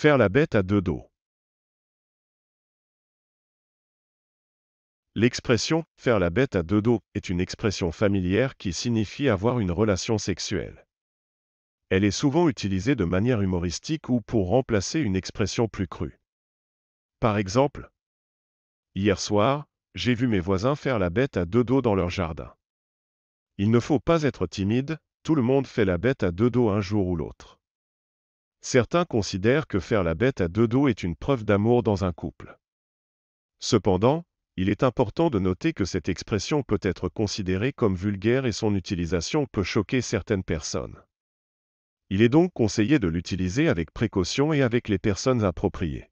Faire la bête à deux dos. L'expression « faire la bête à deux dos » est une expression familière qui signifie avoir une relation sexuelle. Elle est souvent utilisée de manière humoristique ou pour remplacer une expression plus crue. Par exemple, Hier soir, j'ai vu mes voisins faire la bête à deux dos dans leur jardin. Il ne faut pas être timide, tout le monde fait la bête à deux dos un jour ou l'autre. Certains considèrent que faire la bête à deux dos est une preuve d'amour dans un couple. Cependant, il est important de noter que cette expression peut être considérée comme vulgaire et son utilisation peut choquer certaines personnes. Il est donc conseillé de l'utiliser avec précaution et avec les personnes appropriées.